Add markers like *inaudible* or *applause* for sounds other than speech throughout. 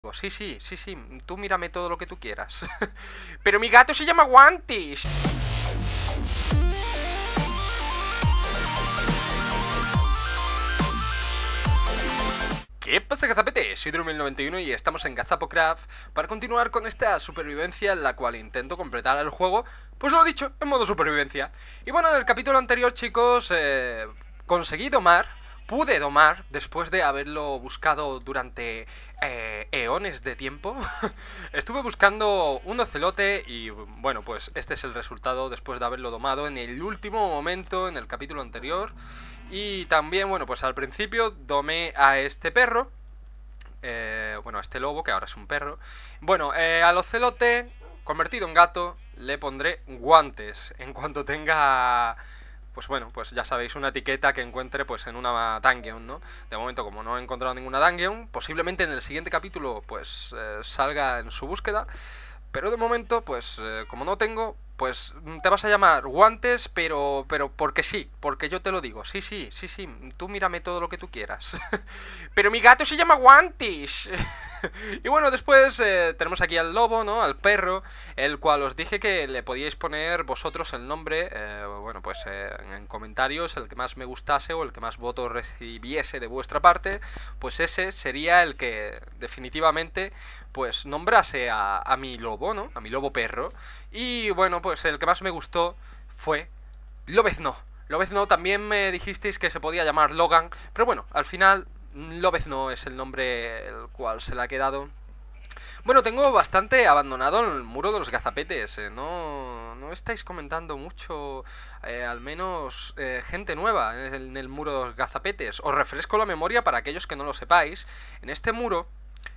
Pues sí, sí, sí, sí, tú mírame todo lo que tú quieras. *laughs* Pero mi gato se llama Guantis. ¿Qué pasa Gazapete? Soy Drew 91 y estamos en Gazapocraft para continuar con esta supervivencia en la cual intento completar el juego, pues lo he dicho, en modo supervivencia. Y bueno, en el capítulo anterior chicos, eh, conseguí tomar pude domar después de haberlo buscado durante eh, eones de tiempo. *laughs* Estuve buscando un ocelote y bueno, pues este es el resultado después de haberlo domado en el último momento, en el capítulo anterior. Y también, bueno, pues al principio domé a este perro. Eh, bueno, a este lobo, que ahora es un perro. Bueno, eh, al ocelote, convertido en gato, le pondré guantes en cuanto tenga pues bueno, pues ya sabéis, una etiqueta que encuentre pues en una dungeon, ¿no? De momento, como no he encontrado ninguna dungeon, posiblemente en el siguiente capítulo pues eh, salga en su búsqueda, pero de momento, pues eh, como no tengo, pues te vas a llamar guantes, pero, pero porque sí, porque yo te lo digo, sí, sí, sí, sí, tú mírame todo lo que tú quieras. *laughs* pero mi gato se llama guantes. *laughs* *laughs* y bueno, después eh, tenemos aquí al lobo, ¿no? Al perro, el cual os dije que le podíais poner vosotros el nombre, eh, bueno, pues eh, en comentarios, el que más me gustase o el que más votos recibiese de vuestra parte, pues ese sería el que definitivamente pues nombrase a, a mi lobo, ¿no? A mi lobo perro. Y bueno, pues el que más me gustó fue Lobezno. Lobezno también me dijisteis que se podía llamar Logan, pero bueno, al final López no es el nombre el cual se le ha quedado. Bueno, tengo bastante abandonado el muro de los gazapetes. Eh, no, no, estáis comentando mucho, eh, al menos eh, gente nueva en el, muro de los gazapetes. Os refresco la memoria para aquellos que no lo sepáis. En este muro,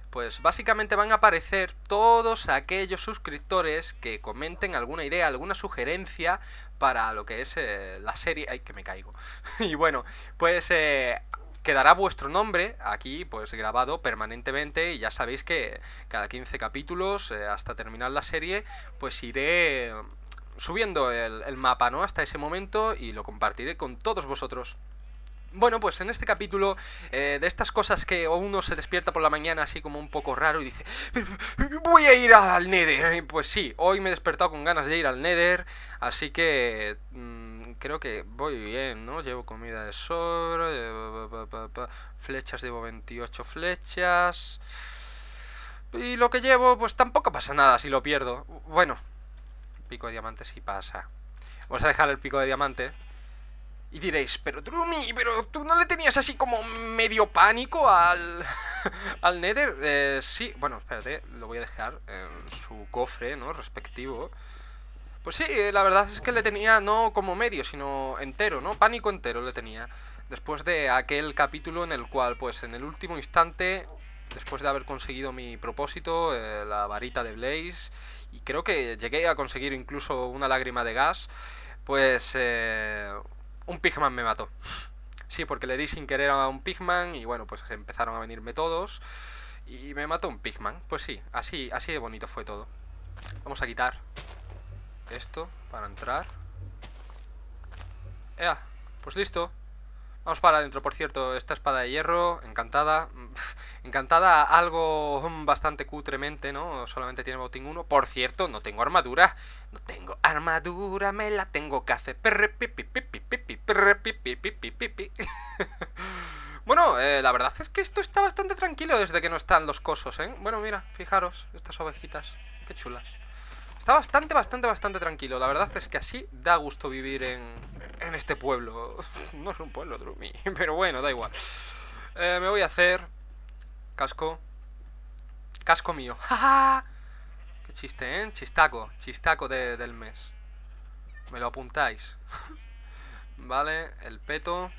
pues básicamente van a aparecer todos aquellos suscriptores que comenten alguna idea, alguna sugerencia para lo que es la serie... ¡Ay, que me caigo! *laughs* y bueno, pues quedará vuestro nombre aquí pues grabado permanentemente y ya sabéis que cada 15 capítulos eh, hasta terminar la serie pues iré subiendo el, mapa ¿no? hasta ese momento y lo compartiré con todos vosotros. Bueno, pues en este capítulo, eh, de estas cosas que uno se despierta por la mañana así como un poco raro y dice, voy a ir al Nether. Eh, pues sí, hoy me he despertado con ganas de ir al Nether, así que mm, creo que voy bien, ¿no? Llevo comida de sobra, flechas, llevo 28 flechas. Y lo que llevo, pues tampoco pasa nada si lo pierdo. Bueno, pico de diamante sí pasa. Vamos a dejar el pico de diamante. Y diréis, pero Trumi, pero tú no le tenías así como medio pánico al, *laughs* al Nether. Eh, sí, bueno, espérate, lo voy a dejar en su cofre, ¿no? Respectivo. Pues sí, eh, la verdad es que le tenía no como medio, sino entero, ¿no? Pánico entero le tenía. Después de aquel capítulo en el cual, pues en el último instante, después de haber conseguido mi propósito, eh, la varita de Blaze, y creo que llegué a conseguir incluso una lágrima de gas, pues eh, un Pigman me mató. Sí, porque le di sin querer a un Pigman y bueno, pues empezaron a venirme todos. Y me mató un Pigman. Pues sí, así, así de bonito fue todo. Vamos a quitar esto para entrar. ¡Ea! Pues listo. Vamos para adentro, por cierto, esta espada de hierro, encantada. *laughs* encantada, algo *laughs* bastante cutremente, ¿no? Solamente tiene botín 1. Por cierto, no tengo armadura. No tengo armadura, me la tengo que hacer. pipi, pipi, pipi, pipi, pipi, pipi *laughs* Bueno, eh, la verdad es que esto está bastante tranquilo desde que no están los cosos, ¿eh? Bueno, mira, fijaros, estas ovejitas, qué chulas. Está bastante, bastante, bastante tranquilo. La verdad es que así da gusto vivir en, en este pueblo. no es un pueblo, Drumi, *laughs* pero bueno, da igual. Eh, me voy a hacer casco. Casco mío. *laughs* ¡Ja, Qué chiste, ¿eh? Chistaco. Chistaco del mes. Me lo apuntáis. *laughs* vale, el peto.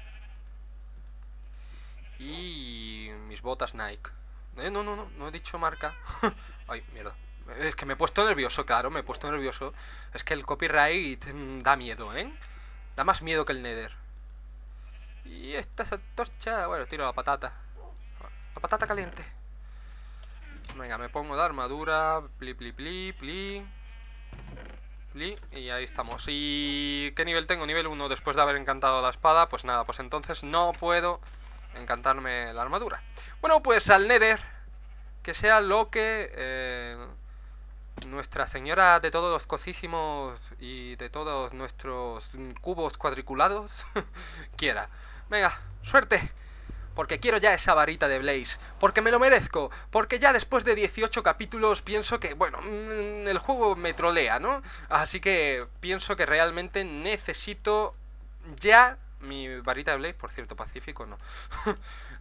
Y mis botas Nike. Eh, no, no, no, no he dicho marca. Ay, mierda. Es que me he puesto nervioso, claro, me he puesto nervioso. Es que el copyright da miedo, ¿eh? Da más miedo que el Nether. Y esta torcha... Bueno, tiro la patata. La patata caliente. Venga, me pongo de armadura. Pli, pli, pli, pli. Pli. Y ahí estamos. ¿Y qué nivel tengo? Nivel 1 después de haber encantado la espada. Pues nada, pues entonces no puedo encantarme la armadura. Bueno, pues al Nether. Que sea lo que... Eh, nuestra Señora de todos los cosísimos y de todos nuestros cubos cuadriculados *laughs* quiera. Venga, suerte. Porque quiero ya esa varita de Blaze. Porque me lo merezco. Porque ya después de 18 capítulos pienso que, bueno, mm, el juego me trolea, ¿no? Así que pienso que realmente necesito ya mi varita de Blaze. Por cierto, Pacífico no. *laughs*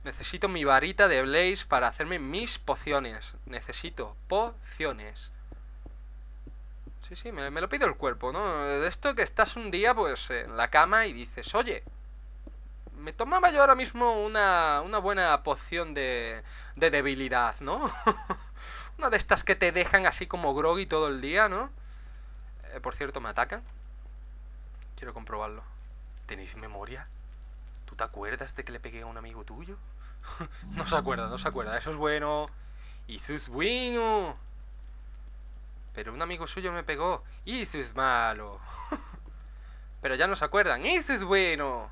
necesito mi varita de Blaze para hacerme mis pociones. Necesito pociones. Sí, sí, me, lo pido el cuerpo, ¿no? De esto que estás un día, pues, en la cama y dices, oye, me tomaba yo ahora mismo una, una buena poción de, de debilidad, ¿no? *laughs* una de estas que te dejan así como groggy todo el día, ¿no? Eh, por cierto, me atacan. Quiero comprobarlo. ¿Tenéis memoria? ¿Tú te acuerdas de que le pegué a un amigo tuyo? *laughs* no se acuerda, no se acuerda. Eso es bueno. Y sus pero un amigo suyo me pegó. Y eso es malo. *laughs* Pero ya no se acuerdan. Eso es bueno.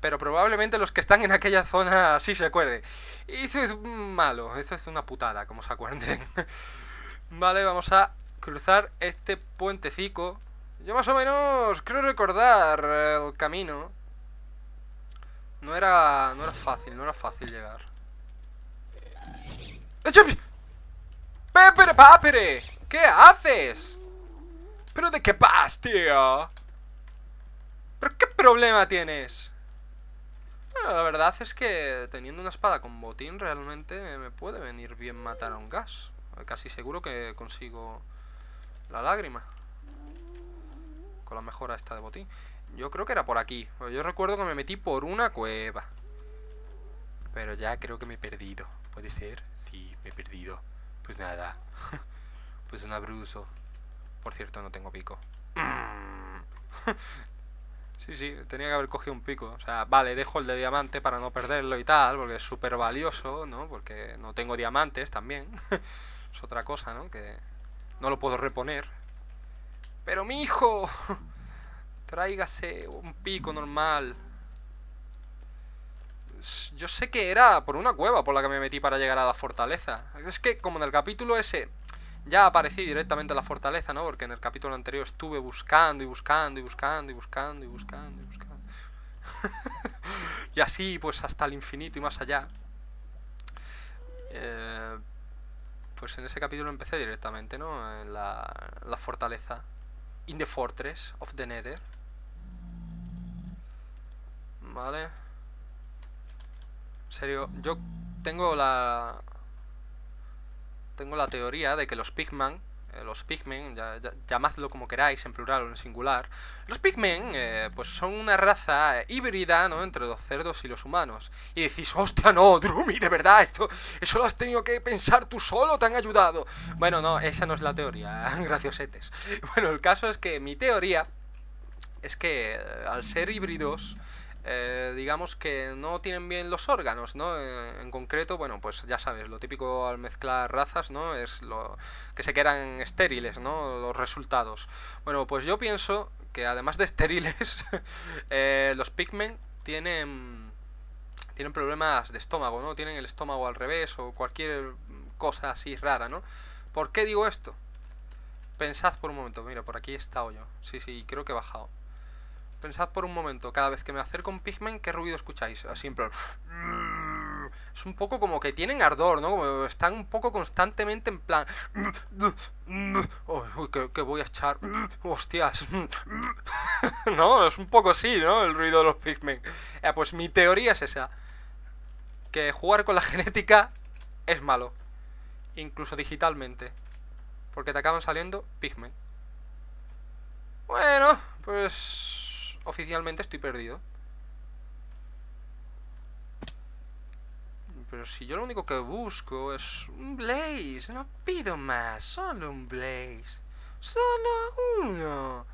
Pero probablemente los que están en aquella zona sí se acuerden. Eso es malo. Eso es una putada, como se acuerden. *laughs* vale, vamos a cruzar este puentecico. Yo más o menos creo recordar el camino. No era, no era fácil, no era fácil llegar. ¡Echame! ¡Pepere, papere! ¿Qué haces? ¿Pero de qué vas, tío? ¿Pero qué problema tienes? Bueno, la verdad es que teniendo una espada con botín realmente me puede venir bien matar a un gas. Casi seguro que consigo la lágrima. Con la mejora esta de botín. Yo creo que era por aquí. Yo recuerdo que me metí por una cueva. Pero ya creo que me he perdido. ¿Puede ser? Sí, me he perdido. Pues nada. *laughs* Pues un abruzo. Por cierto, no tengo pico. Mm. *laughs* sí, sí, tenía que haber cogido un pico. O sea, vale, dejo el de diamante para no perderlo y tal, porque es súper valioso, ¿no? Porque no tengo diamantes también. *laughs* es otra cosa, ¿no? Que no lo puedo reponer. Pero mi hijo, *laughs* tráigase un pico normal. Yo sé que era por una cueva por la que me metí para llegar a la fortaleza. Es que como en el capítulo ese ya aparecí directamente en la fortaleza, ¿no? Porque en el capítulo anterior estuve buscando y buscando y buscando y buscando y buscando y buscando. *laughs* y así, pues hasta el infinito y más allá. Eh, pues en ese capítulo empecé directamente, ¿no? En la, la fortaleza. In the Fortress of the Nether. Vale. En serio, yo tengo la, tengo la teoría de que los Pigman, eh, los Pigmen, ya, llamadlo como queráis, en plural o en singular, los Pigmen eh, pues son una raza eh, híbrida ¿no? entre los cerdos y los humanos. Y decís, hostia, no, Drumi, de verdad, esto, eso lo has tenido que pensar tú solo, te han ayudado. Bueno, no, esa no es la teoría, *laughs* graciosetes. Bueno, el caso es que mi teoría es que al ser híbridos eh, digamos que no tienen bien los órganos, ¿no? Eh, en concreto, bueno, pues ya sabes, lo típico al mezclar razas, ¿no? Es lo que se quedan estériles, ¿no? Los resultados. Bueno, pues yo pienso que además de estériles, *laughs* eh, los pigmen tienen tienen problemas de estómago, ¿no? Tienen el estómago al revés o cualquier cosa así rara, ¿no? ¿Por qué digo esto? Pensad por un momento, mira, por aquí he estado yo. Sí, sí, creo que he bajado. Pensad por un momento, cada vez que me acerco a un pigmen, ¿qué ruido escucháis? Así en plan... *sniffs* Es un poco como que tienen ardor, ¿no? Como están un poco constantemente en plan... *sniffs* Uy, que, voy a echar... *sniffs* Hostias. *laughs* no, es un poco así, ¿no? El ruido de los pigmen. Eh, pues mi teoría es esa. Que jugar con la *laughs* genética es malo. Incluso digitalmente. Porque te acaban saliendo pigmen. Bueno, pues oficialmente estoy perdido. Pero si yo lo único que busco es un Blaze, no pido más, solo un Blaze. Solo uno.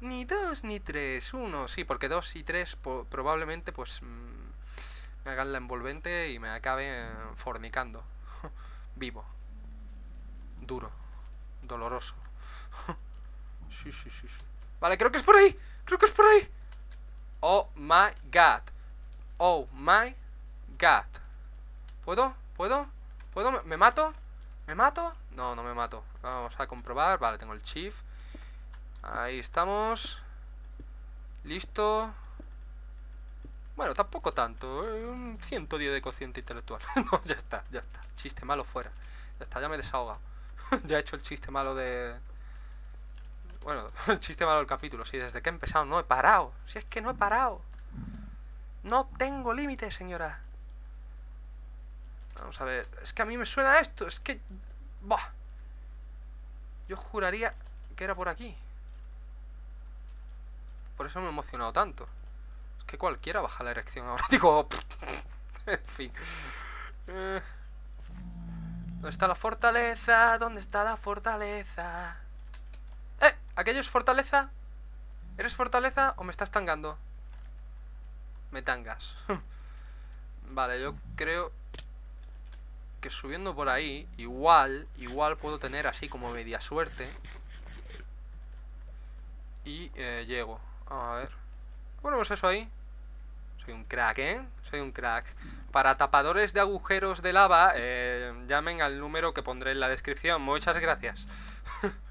Ni dos ni tres, uno. Sí, porque dos y tres probablemente pues mm, me hagan la envolvente y me acaben eh, fornicando. *laughs* Vivo. Duro. Doloroso. *laughs* sí, sí, sí, sí. Vale, creo que es por ahí. Creo que es por ahí. Oh my god. Oh my god. ¿Puedo? ¿Puedo? ¿Puedo? ¿Me, mato? ¿Me mato? No, no me mato. Vamos a comprobar. Vale, tengo el chief. Ahí estamos. Listo. Bueno, tampoco tanto. ¿eh? Un 110 de cociente intelectual. *laughs* ya está, ya está. Chiste malo fuera. Ya está, ya me he desahogado. *laughs* ya he hecho el chiste malo de, bueno, *laughs* el chiste malo del capítulo, sí, desde que he empezado no he parado. Si es que no he parado. No tengo límites, señora. Vamos a ver, es que a mí me suena esto, es que... Yo juraría que era por aquí. Por eso me he emocionado tanto. Es que cualquiera baja la erección ahora. *laughs* Digo... *laughs* en fin. Eh, ¿Dónde está la fortaleza? ¿Dónde está la fortaleza? ¿Aquello es fortaleza? ¿Eres fortaleza o me estás tangando? Me tangas. *laughs* vale, yo creo que subiendo por ahí, igual, igual puedo tener así como media suerte. Y eh, llego. a ver. Ponemos eso ahí. Soy un crack, ¿eh? Soy un crack. Para tapadores de agujeros de lava, eh, llamen al número que pondré en la descripción. Muchas gracias. *laughs*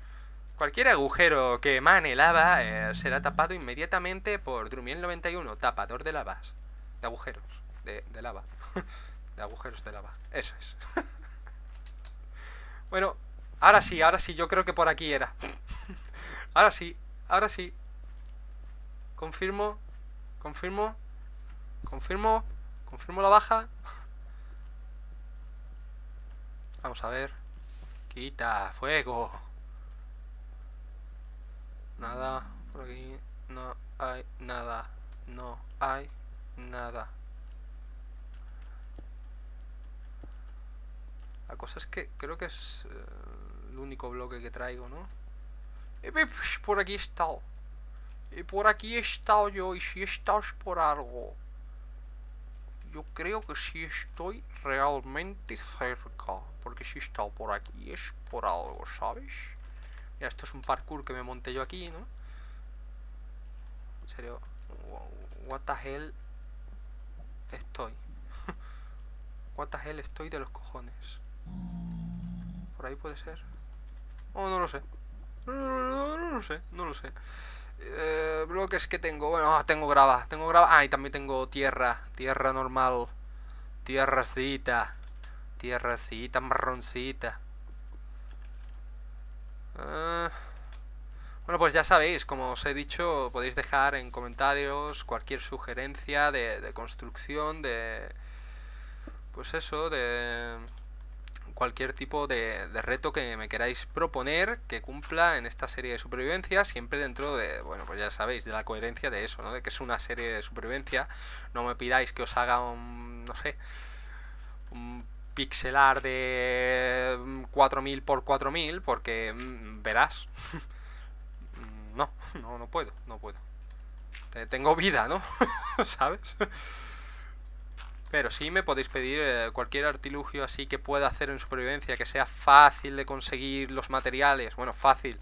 Cualquier agujero que emane lava eh, será tapado inmediatamente por Drumiel 91, tapador de lavas. De agujeros. De, de lava. *laughs* de agujeros de lava. Eso es. *laughs* bueno, ahora sí, ahora sí, yo creo que por aquí era. *laughs* ahora sí, ahora sí. Confirmo, confirmo, confirmo, confirmo la baja. Vamos a ver. Quita, fuego nada, por aquí no hay nada, no hay nada. La cosa es que creo que es eh, el único bloque que traigo, ¿no? Y por aquí he estado. Y por aquí he estado yo. Y si he estado es por algo. Yo creo que si estoy realmente cerca. Porque si he estado por aquí es por algo, ¿sabes? esto es un parkour que me monté yo aquí, ¿no? En serio, what the hell estoy. *laughs* what the hell estoy de los cojones. Por ahí puede ser. Oh, no lo sé. No, lo sé, no lo sé. Eh, bloques que tengo. Bueno, ah, tengo grava, tengo grava. Ah, y también tengo tierra, tierra normal. Tierracita, tierracita, marroncita. Ah. bueno, pues ya sabéis, como os he dicho, podéis dejar en comentarios cualquier sugerencia de, construcción, de... Pues eso, de cualquier tipo de, reto que me queráis proponer que cumpla en esta serie de supervivencia, siempre dentro de, bueno, pues ya sabéis, de la coherencia de eso, ¿no? De que es una serie de supervivencia. No me pidáis que os haga un, no sé, un pixelar de 4000 mm, por 4000 porque mm, verás. *laughs* no, no, no puedo, no puedo. Tengo vida, ¿no? *laughs* ¿Sabes? Pero sí me podéis pedir eh, cualquier artilugio así que pueda hacer en supervivencia, que sea fácil de conseguir los materiales, bueno, fácil,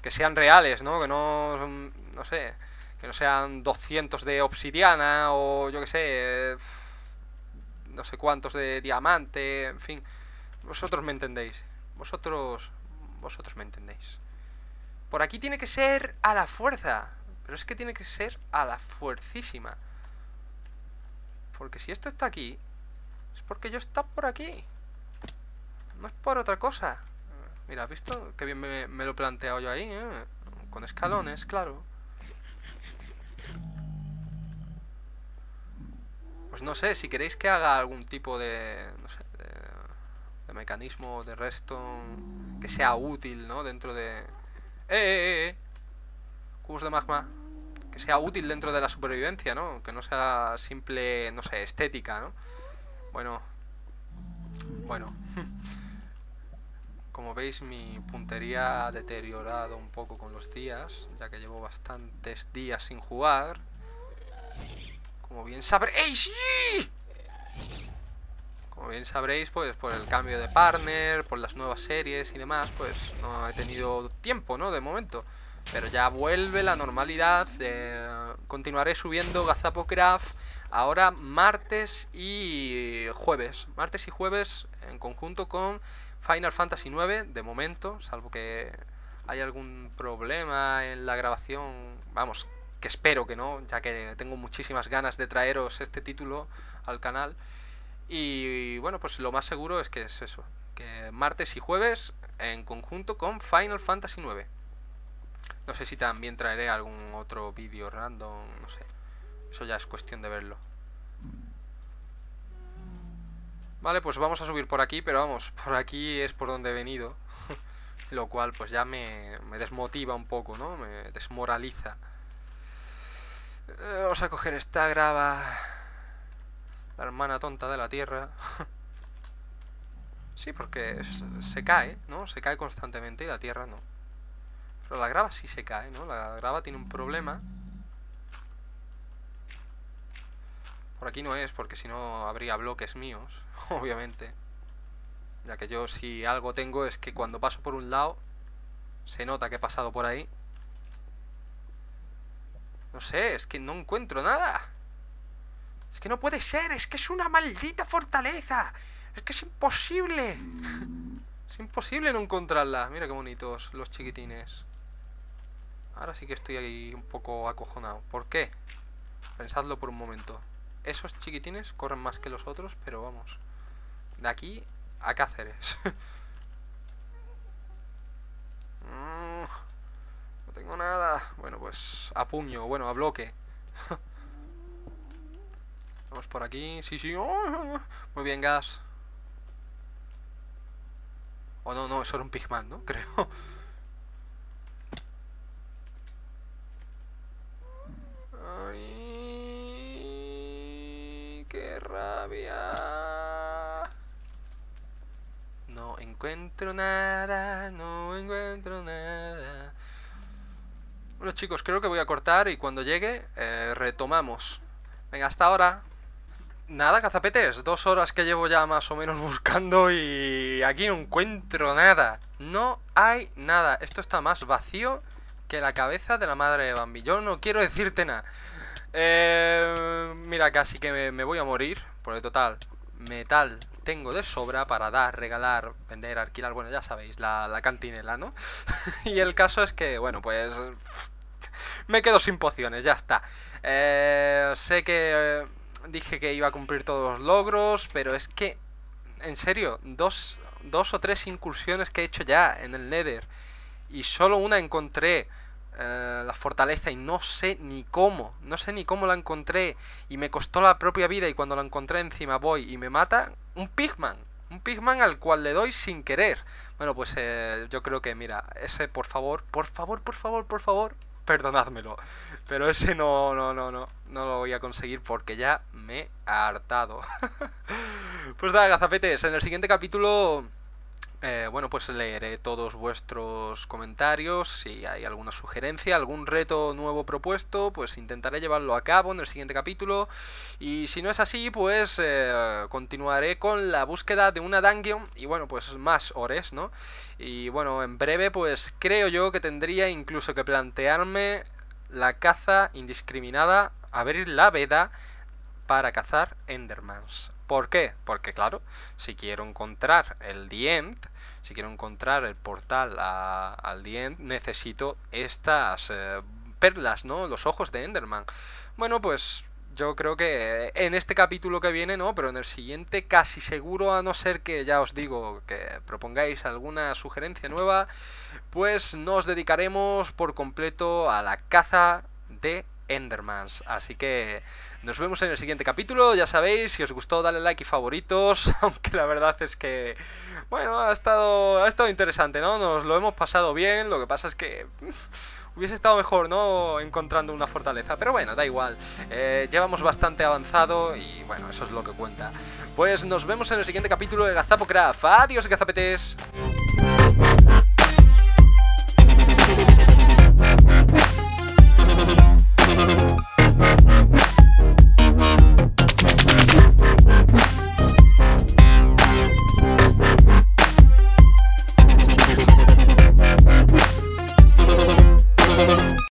que sean reales, ¿no? Que no, mm, no sé, que no sean 200 de obsidiana o yo que sé eh, no sé cuántos de diamante, en fin. Vosotros me entendéis. Vosotros, vosotros me entendéis. Por aquí tiene que ser a la fuerza. Pero es que tiene que ser a la fuercísima. Porque si esto está aquí, es porque yo está por aquí. No es por otra cosa. Mira, ¿has visto? Qué bien me, lo he planteado yo ahí, ¿eh? Con escalones, claro. Pues no sé, si queréis que haga algún tipo de, no sé, de, mecanismo de redstone que sea útil, ¿no? Dentro de... Eh, ¡Eh, eh, eh! Cubos de magma. Que sea útil dentro de la supervivencia, ¿no? Que no sea simple, no sé, estética, ¿no? Bueno. Bueno. *laughs* Como veis, mi puntería ha deteriorado un poco con los días, ya que llevo bastantes días sin jugar. Como bien sabréis... Como bien sabréis, pues por el cambio de partner, por las nuevas series y demás, pues no he tenido tiempo, ¿no? De momento. Pero ya vuelve la normalidad. continuaré subiendo Gazapocraft ahora martes y jueves. Martes y jueves en conjunto con Final Fantasy IX, de momento, salvo que hay algún problema en la grabación. Vamos, que espero que no, ya que tengo muchísimas ganas de traeros este título al canal. Y bueno, pues lo más seguro es que es eso, que martes y jueves en conjunto con Final Fantasy IX. No sé si también traeré algún otro vídeo random, no sé. Eso ya es cuestión de verlo. Vale, pues vamos a subir por aquí, pero vamos, por aquí es por donde he venido. *laughs* lo cual pues ya me, me desmotiva un poco, ¿no? Me desmoraliza. Eh, vamos a coger esta grava. La hermana tonta de la tierra. *laughs* sí, porque se cae, ¿no? Se cae constantemente y la tierra no. Pero la grava sí se cae, ¿no? La grava tiene un problema. Por aquí no es, porque si no habría bloques míos, *laughs* obviamente. Ya que yo si algo tengo es que cuando paso por un lado, se nota que he pasado por ahí no sé, es que no encuentro nada. Es que no puede ser, es que es una maldita fortaleza. Es que es imposible. *laughs* Es imposible no encontrarla. Mira qué bonitos los chiquitines. Ahora sí que estoy ahí un poco acojonado. ¿Por qué? Pensadlo por un momento. Esos chiquitines corren más que los otros, pero vamos. De aquí a Cáceres. *laughs* Mm. No tengo nada. Bueno, pues a puño, bueno, a bloque. *laughs* Vamos por aquí. Sí, sí. ¡Oh! muy bien, gas. oh, no, no, eso era un pigman, ¿no? *laughs* Creo. Ay, qué rabia. No encuentro nada, no encuentro chicos, creo que voy a cortar y cuando llegue eh, retomamos. Venga, hasta ahora. Nada, cazapetes, dos horas que llevo ya más o menos *laughs* buscando y aquí no encuentro nada. No hay nada. Esto está más vacío que la cabeza de la madre de Bambi. Yo no quiero decirte nada. Eh, mira, casi que me, voy a morir, Por el total, metal tengo de sobra para dar, regalar, vender, alquilar, bueno, ya sabéis, la, la cantinela, ¿no? *laughs* y el caso es que, bueno, pues *laughs* me quedo sin pociones, ya está. Eh, sé que eh, dije que iba a cumplir todos los logros, pero es que, en serio, dos, dos o tres incursiones que he hecho ya en el Nether y solo una encontré eh, la fortaleza y no sé ni cómo, no sé ni cómo la encontré y me costó la propia vida y cuando la encontré encima voy y me mata un pigman, un pigman al cual le doy sin querer. Bueno, pues eh, yo creo que mira, ese por favor, por favor, por favor, por favor, perdonadmelo. Pero ese no, no, no, no, no lo voy a conseguir porque ya me he hartado. *laughs* pues nada, gazapetes, en el siguiente capítulo eh, bueno, pues leeré todos vuestros comentarios, si hay alguna sugerencia, algún reto nuevo propuesto, pues intentaré llevarlo a cabo en el siguiente capítulo. Y si no es así, pues eh, continuaré con la búsqueda de una dungeon y bueno, pues más ores, ¿no? Y bueno, en breve, pues creo yo que tendría incluso que plantearme la caza indiscriminada, abrir la veda para cazar Endermans. ¿Por qué? Porque claro, si quiero encontrar el the si quiero encontrar el portal al Dient, necesito estas eh, perlas, ¿no? Los ojos de Enderman. Bueno, pues yo creo que en este capítulo que viene no, pero en el siguiente casi seguro, a no ser que ya os digo que propongáis alguna sugerencia nueva, pues nos dedicaremos por completo a la caza de Endermans. Así que nos vemos en el siguiente capítulo. Ya sabéis, si os gustó, dale like y favoritos. *laughs* Aunque la verdad es que, bueno, ha estado, ha estado interesante, ¿no? Nos lo hemos pasado bien. Lo que pasa es que *laughs* hubiese estado mejor, ¿no? Encontrando una fortaleza. Pero bueno, da igual. Eh, llevamos bastante avanzado y bueno, eso es lo que cuenta. Pues nos vemos en el siguiente capítulo de Gazapocraft. Adiós, gazapetes.